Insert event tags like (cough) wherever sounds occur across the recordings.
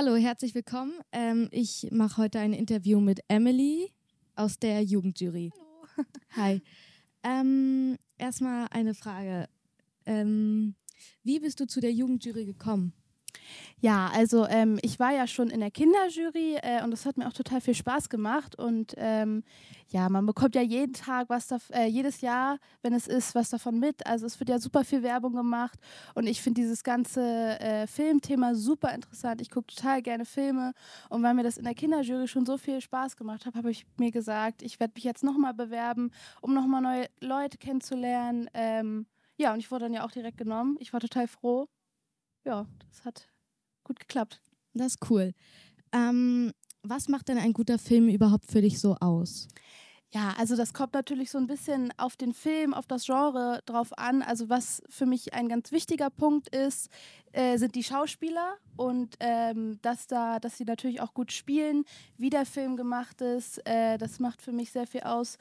Hallo, herzlich willkommen. Ähm, ich mache heute ein Interview mit Emily aus der Jugendjury. Hallo. (laughs) Hi. Ähm, erstmal eine Frage. Ähm, wie bist du zu der Jugendjury gekommen? Ja, also ähm, ich war ja schon in der Kinderjury äh, und das hat mir auch total viel Spaß gemacht. Und ähm, ja, man bekommt ja jeden Tag was, da, äh, jedes Jahr, wenn es ist, was davon mit. Also es wird ja super viel Werbung gemacht und ich finde dieses ganze äh, Filmthema super interessant. Ich gucke total gerne Filme und weil mir das in der Kinderjury schon so viel Spaß gemacht hat, habe ich mir gesagt, ich werde mich jetzt nochmal bewerben, um nochmal neue Leute kennenzulernen. Ähm, ja, und ich wurde dann ja auch direkt genommen. Ich war total froh. Ja, das hat gut geklappt. Das ist cool. Ähm, was macht denn ein guter Film überhaupt für dich so aus? Ja, also das kommt natürlich so ein bisschen auf den Film, auf das Genre drauf an. Also was für mich ein ganz wichtiger Punkt ist, äh, sind die Schauspieler und ähm, dass da, dass sie natürlich auch gut spielen, wie der Film gemacht ist. Äh, das macht für mich sehr viel aus.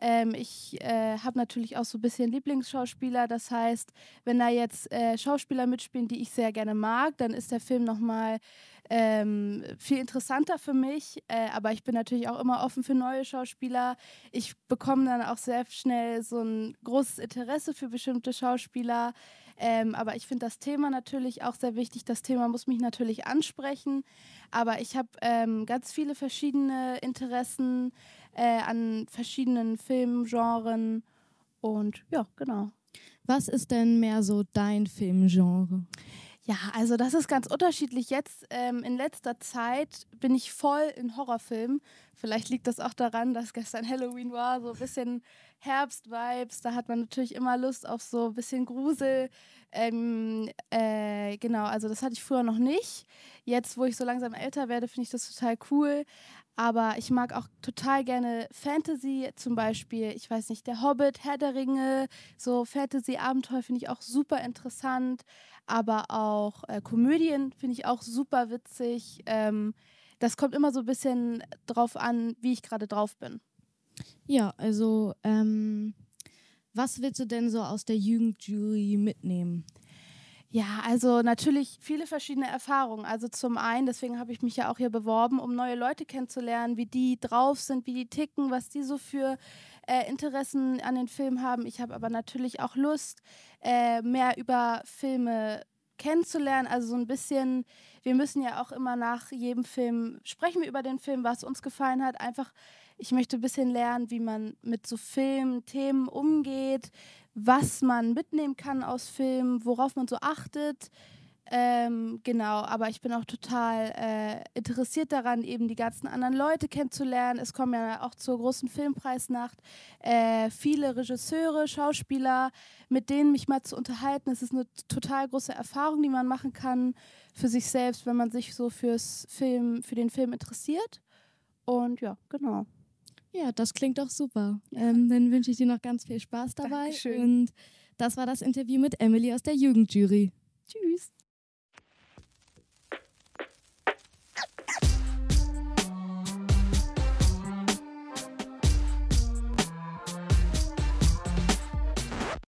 Ähm, ich äh, habe natürlich auch so ein bisschen Lieblingsschauspieler. Das heißt, wenn da jetzt äh, Schauspieler mitspielen, die ich sehr gerne mag, dann ist der Film noch mal ähm, viel interessanter für mich. Äh, aber ich bin natürlich auch immer offen für neue Schauspieler. Ich bekomme dann auch sehr schnell so ein großes Interesse für bestimmte Schauspieler. Ähm, aber ich finde das Thema natürlich auch sehr wichtig. Das Thema muss mich natürlich ansprechen. Aber ich habe ähm, ganz viele verschiedene Interessen äh, an verschiedenen Filmgenren. Und ja, genau. Was ist denn mehr so dein Filmgenre? Ja, also das ist ganz unterschiedlich. Jetzt ähm, in letzter Zeit bin ich voll in Horrorfilmen, Vielleicht liegt das auch daran, dass gestern Halloween war, so ein bisschen Herbst-Vibes. Da hat man natürlich immer Lust auf so ein bisschen Grusel. Ähm, äh, genau, also das hatte ich früher noch nicht. Jetzt, wo ich so langsam älter werde, finde ich das total cool. Aber ich mag auch total gerne Fantasy, zum Beispiel, ich weiß nicht, der Hobbit, Herr der Ringe, so Fantasy-Abenteuer finde ich auch super interessant. Aber auch äh, Komödien finde ich auch super witzig. Ähm, das kommt immer so ein bisschen drauf an, wie ich gerade drauf bin. Ja, also ähm, was willst du denn so aus der Jugendjury mitnehmen? Ja, also natürlich viele verschiedene Erfahrungen. Also zum einen, deswegen habe ich mich ja auch hier beworben, um neue Leute kennenzulernen, wie die drauf sind, wie die ticken, was die so für äh, Interessen an den Film haben. Ich habe aber natürlich auch Lust, äh, mehr über Filme kennenzulernen. Also so ein bisschen, wir müssen ja auch immer nach jedem Film, sprechen wir über den Film, was uns gefallen hat. Einfach, ich möchte ein bisschen lernen, wie man mit so Filmen, Themen umgeht, was man mitnehmen kann aus Filmen, worauf man so achtet. Ähm, genau, aber ich bin auch total äh, interessiert daran, eben die ganzen anderen Leute kennenzulernen. Es kommen ja auch zur großen Filmpreisnacht äh, viele Regisseure, Schauspieler, mit denen mich mal zu unterhalten. Es ist eine total große Erfahrung, die man machen kann für sich selbst, wenn man sich so fürs Film, für den Film interessiert. Und ja, genau. Ja, das klingt doch super. Ja. Ähm, dann wünsche ich dir noch ganz viel Spaß dabei. Dankeschön. Und das war das Interview mit Emily aus der Jugendjury. Tschüss.